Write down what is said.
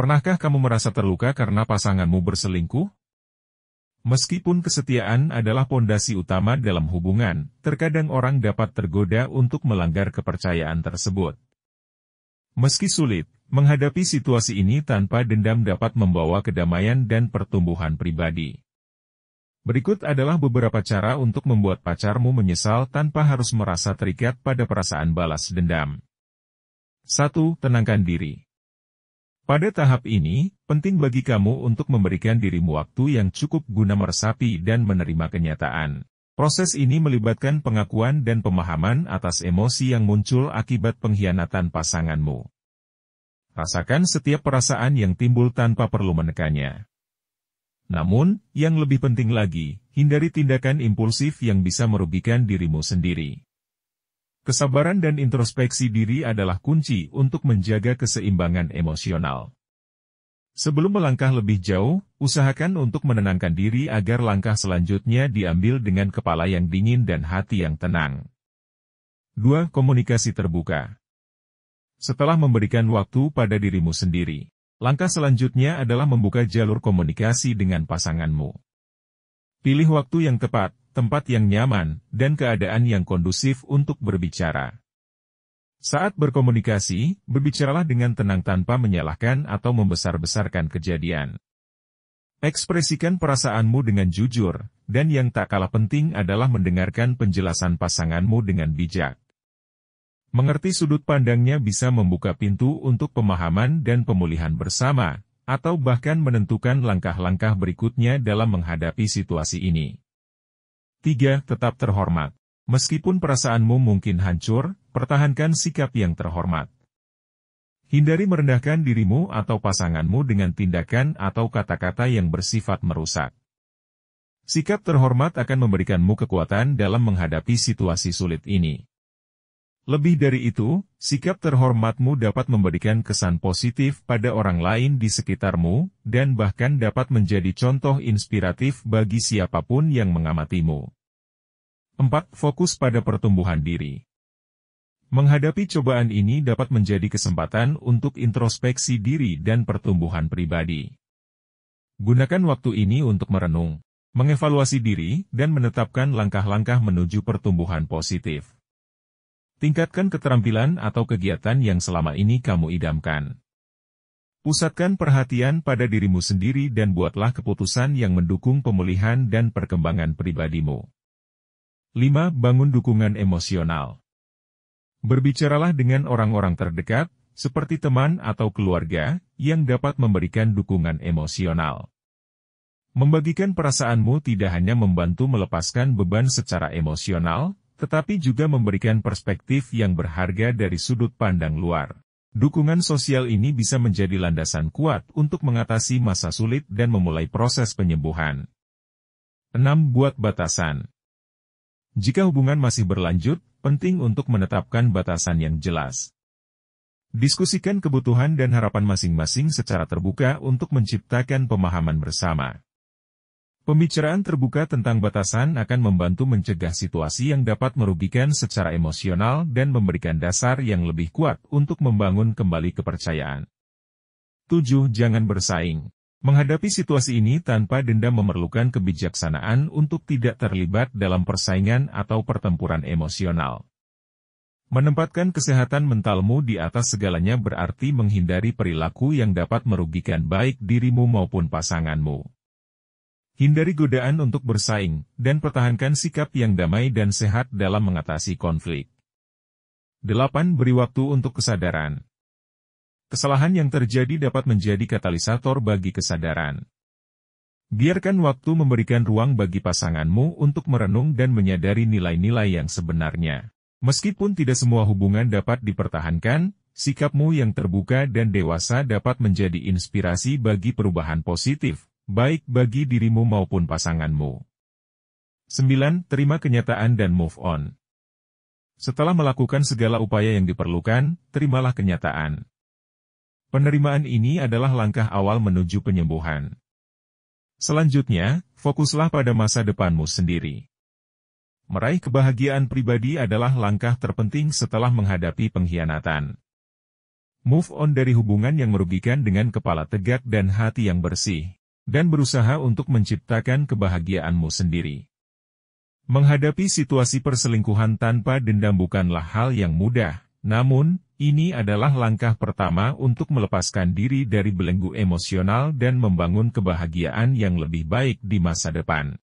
Pernahkah kamu merasa terluka karena pasanganmu berselingkuh? Meskipun kesetiaan adalah pondasi utama dalam hubungan, terkadang orang dapat tergoda untuk melanggar kepercayaan tersebut. Meski sulit, menghadapi situasi ini tanpa dendam dapat membawa kedamaian dan pertumbuhan pribadi. Berikut adalah beberapa cara untuk membuat pacarmu menyesal tanpa harus merasa terikat pada perasaan balas dendam. 1. Tenangkan diri. Pada tahap ini, penting bagi kamu untuk memberikan dirimu waktu yang cukup guna meresapi dan menerima kenyataan. Proses ini melibatkan pengakuan dan pemahaman atas emosi yang muncul akibat pengkhianatan pasanganmu. Rasakan setiap perasaan yang timbul tanpa perlu menekannya. Namun, yang lebih penting lagi, hindari tindakan impulsif yang bisa merugikan dirimu sendiri. Kesabaran dan introspeksi diri adalah kunci untuk menjaga keseimbangan emosional. Sebelum melangkah lebih jauh, usahakan untuk menenangkan diri agar langkah selanjutnya diambil dengan kepala yang dingin dan hati yang tenang. 2. Komunikasi terbuka Setelah memberikan waktu pada dirimu sendiri, langkah selanjutnya adalah membuka jalur komunikasi dengan pasanganmu. Pilih waktu yang tepat, tempat yang nyaman, dan keadaan yang kondusif untuk berbicara. Saat berkomunikasi, berbicaralah dengan tenang tanpa menyalahkan atau membesar-besarkan kejadian. Ekspresikan perasaanmu dengan jujur, dan yang tak kalah penting adalah mendengarkan penjelasan pasanganmu dengan bijak. Mengerti sudut pandangnya bisa membuka pintu untuk pemahaman dan pemulihan bersama, atau bahkan menentukan langkah-langkah berikutnya dalam menghadapi situasi ini. 3. Tetap terhormat. Meskipun perasaanmu mungkin hancur, pertahankan sikap yang terhormat. Hindari merendahkan dirimu atau pasanganmu dengan tindakan atau kata-kata yang bersifat merusak. Sikap terhormat akan memberikanmu kekuatan dalam menghadapi situasi sulit ini. Lebih dari itu, sikap terhormatmu dapat memberikan kesan positif pada orang lain di sekitarmu, dan bahkan dapat menjadi contoh inspiratif bagi siapapun yang mengamatimu. 4. Fokus pada pertumbuhan diri. Menghadapi cobaan ini dapat menjadi kesempatan untuk introspeksi diri dan pertumbuhan pribadi. Gunakan waktu ini untuk merenung, mengevaluasi diri, dan menetapkan langkah-langkah menuju pertumbuhan positif. Tingkatkan keterampilan atau kegiatan yang selama ini kamu idamkan. Pusatkan perhatian pada dirimu sendiri dan buatlah keputusan yang mendukung pemulihan dan perkembangan pribadimu. 5. Bangun dukungan emosional. Berbicaralah dengan orang-orang terdekat, seperti teman atau keluarga, yang dapat memberikan dukungan emosional. Membagikan perasaanmu tidak hanya membantu melepaskan beban secara emosional, tetapi juga memberikan perspektif yang berharga dari sudut pandang luar. Dukungan sosial ini bisa menjadi landasan kuat untuk mengatasi masa sulit dan memulai proses penyembuhan. 6. Buat batasan. Jika hubungan masih berlanjut, penting untuk menetapkan batasan yang jelas. Diskusikan kebutuhan dan harapan masing-masing secara terbuka untuk menciptakan pemahaman bersama. Pembicaraan terbuka tentang batasan akan membantu mencegah situasi yang dapat merugikan secara emosional dan memberikan dasar yang lebih kuat untuk membangun kembali kepercayaan. 7. Jangan bersaing. Menghadapi situasi ini tanpa dendam memerlukan kebijaksanaan untuk tidak terlibat dalam persaingan atau pertempuran emosional. Menempatkan kesehatan mentalmu di atas segalanya berarti menghindari perilaku yang dapat merugikan baik dirimu maupun pasanganmu. Hindari godaan untuk bersaing, dan pertahankan sikap yang damai dan sehat dalam mengatasi konflik. 8. Beri waktu untuk kesadaran. Kesalahan yang terjadi dapat menjadi katalisator bagi kesadaran. Biarkan waktu memberikan ruang bagi pasanganmu untuk merenung dan menyadari nilai-nilai yang sebenarnya. Meskipun tidak semua hubungan dapat dipertahankan, sikapmu yang terbuka dan dewasa dapat menjadi inspirasi bagi perubahan positif baik bagi dirimu maupun pasanganmu. 9. Terima kenyataan dan move on. Setelah melakukan segala upaya yang diperlukan, terimalah kenyataan. Penerimaan ini adalah langkah awal menuju penyembuhan. Selanjutnya, fokuslah pada masa depanmu sendiri. Meraih kebahagiaan pribadi adalah langkah terpenting setelah menghadapi pengkhianatan. Move on dari hubungan yang merugikan dengan kepala tegak dan hati yang bersih dan berusaha untuk menciptakan kebahagiaanmu sendiri. Menghadapi situasi perselingkuhan tanpa dendam bukanlah hal yang mudah, namun, ini adalah langkah pertama untuk melepaskan diri dari belenggu emosional dan membangun kebahagiaan yang lebih baik di masa depan.